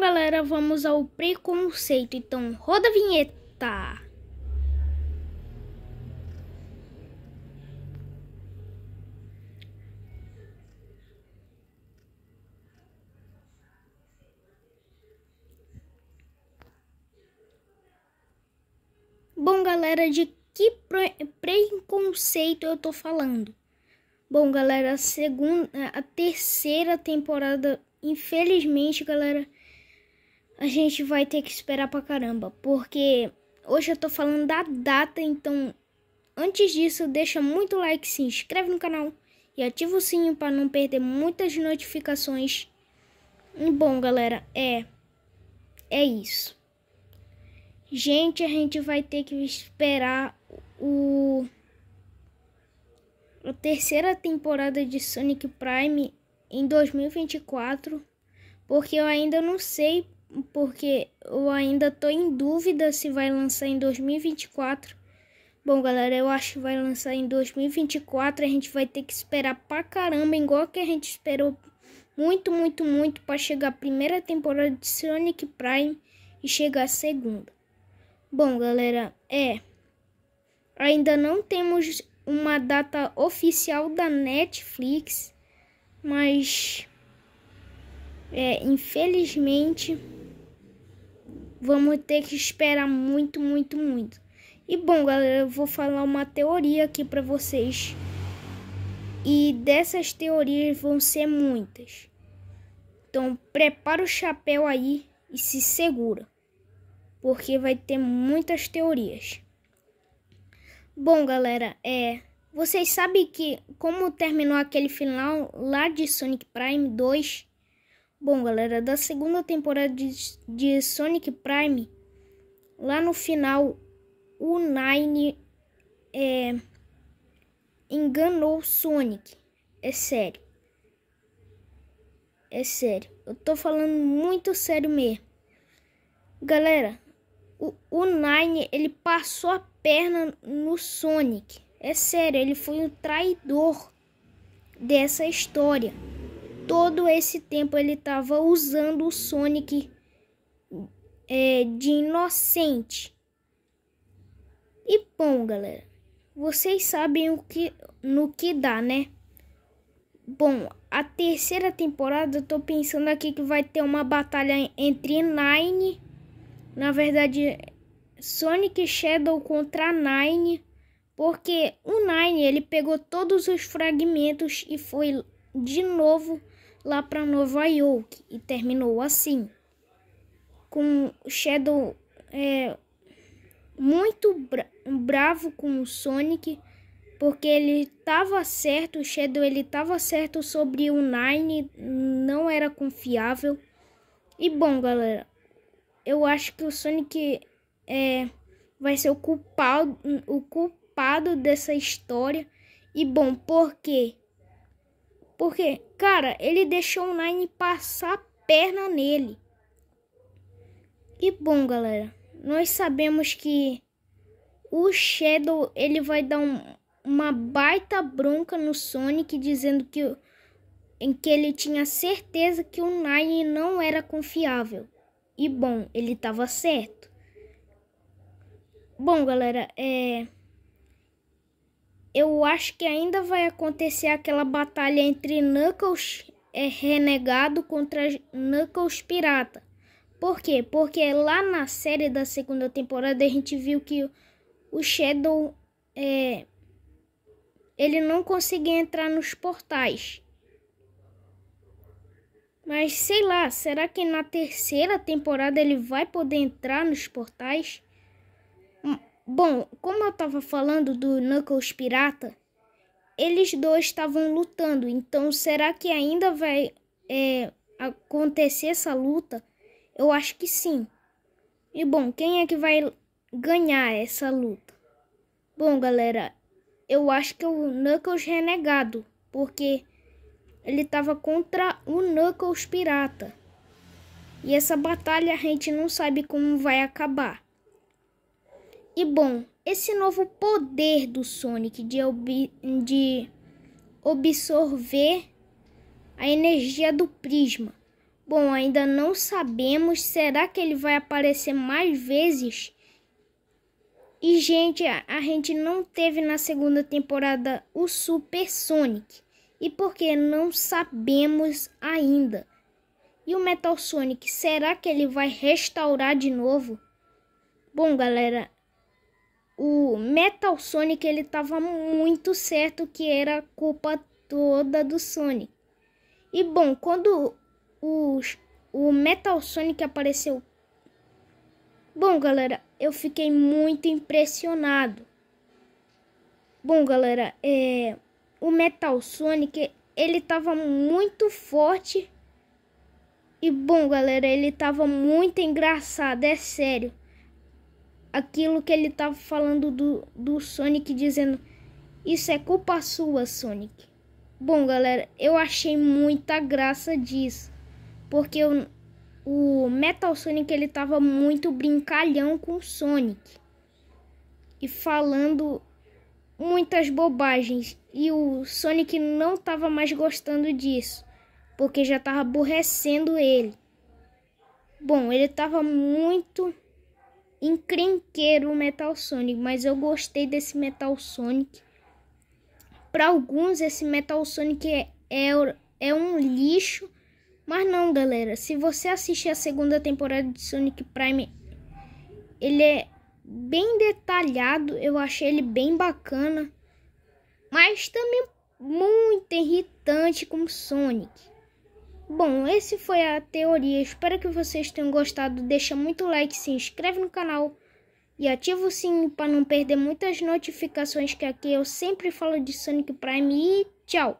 Galera, vamos ao preconceito. Então, roda a vinheta. Bom, galera, de que preconceito eu tô falando? Bom, galera, a segunda, a terceira temporada, infelizmente, galera, a gente vai ter que esperar pra caramba, porque hoje eu tô falando da data, então antes disso, deixa muito like, se inscreve no canal e ativa o sininho para não perder muitas notificações. E bom, galera, é é isso. Gente, a gente vai ter que esperar o a terceira temporada de Sonic Prime em 2024, porque eu ainda não sei porque eu ainda tô em dúvida se vai lançar em 2024. Bom, galera, eu acho que vai lançar em 2024. A gente vai ter que esperar pra caramba, igual que a gente esperou muito, muito, muito para chegar a primeira temporada de Sonic Prime e chegar a segunda. Bom, galera, é. Ainda não temos uma data oficial da Netflix, mas é, infelizmente, vamos ter que esperar muito, muito, muito. E bom, galera, eu vou falar uma teoria aqui para vocês. E dessas teorias vão ser muitas. Então, prepara o chapéu aí e se segura, porque vai ter muitas teorias. Bom, galera, é, vocês sabem que como terminou aquele final lá de Sonic Prime 2, Bom, galera, da segunda temporada de, de Sonic Prime, lá no final, o Nine é, enganou Sonic. É sério. É sério. Eu tô falando muito sério mesmo. Galera, o, o Nine, ele passou a perna no Sonic. É sério, ele foi o um traidor dessa história todo esse tempo ele estava usando o Sonic é, de inocente. E bom, galera, vocês sabem o que, no que dá, né? Bom, a terceira temporada eu tô pensando aqui que vai ter uma batalha entre Nine, na verdade Sonic Shadow contra Nine, porque o Nine ele pegou todos os fragmentos e foi de novo lá para Nova York e terminou assim, com Shadow é, muito bra bravo com o Sonic porque ele estava certo, o Shadow ele tava certo sobre o Nine, não era confiável. E bom, galera, eu acho que o Sonic é, vai ser o culpado, o culpado dessa história. E bom, porque porque, cara, ele deixou o Nine passar a perna nele. E bom, galera, nós sabemos que o Shadow ele vai dar um, uma baita bronca no Sonic dizendo que em que ele tinha certeza que o Nine não era confiável. E bom, ele estava certo. Bom, galera, é eu acho que ainda vai acontecer aquela batalha entre Knuckles é, renegado contra Knuckles pirata. Por quê? Porque lá na série da segunda temporada a gente viu que o Shadow é, ele não conseguia entrar nos portais. Mas sei lá, será que na terceira temporada ele vai poder entrar nos portais? Bom, como eu estava falando do Knuckles Pirata, eles dois estavam lutando, então será que ainda vai é, acontecer essa luta? Eu acho que sim. E bom, quem é que vai ganhar essa luta? Bom, galera, eu acho que é o Knuckles Renegado, porque ele estava contra o Knuckles Pirata. E essa batalha a gente não sabe como vai acabar. E bom, esse novo poder do Sonic de, ob de absorver a energia do prisma. Bom, ainda não sabemos. Será que ele vai aparecer mais vezes? E, gente, a, gente não teve na segunda temporada o Super Sonic. E por que? não sabemos ainda. E o Metal Sonic, será que ele vai restaurar de novo? Bom, galera, o Metal Sonic ele tava muito certo que era culpa toda do Sonic. E bom, quando o o Metal Sonic apareceu. Bom, galera, eu fiquei muito impressionado. Bom, galera, é, o Metal Sonic ele tava muito forte. E bom, galera, ele tava muito engraçado, é sério aquilo que ele tava falando do, do Sonic, dizendo: Isso é culpa sua, Sonic. Bom, galera, eu achei muita graça disso, porque eu, o Metal Sonic ele tava muito brincalhão com o Sonic e falando muitas bobagens e o Sonic não tava mais gostando disso, porque já tava aborrecendo ele. Bom, ele tava muito encrenqueiro o Metal Sonic, mas eu gostei desse Metal Sonic. Para alguns, esse Metal Sonic é, é, é um lixo. Mas não, galera. Se você assistir a segunda temporada de Sonic Prime, ele é bem detalhado. Eu achei ele bem bacana. Mas também muito irritante como Sonic. Bom, esse foi a teoria. Espero que vocês tenham gostado. Deixa muito like, se inscreve no canal e ativa o sininho para não perder muitas notificações que aqui eu sempre falo de Sonic Prime e tchau.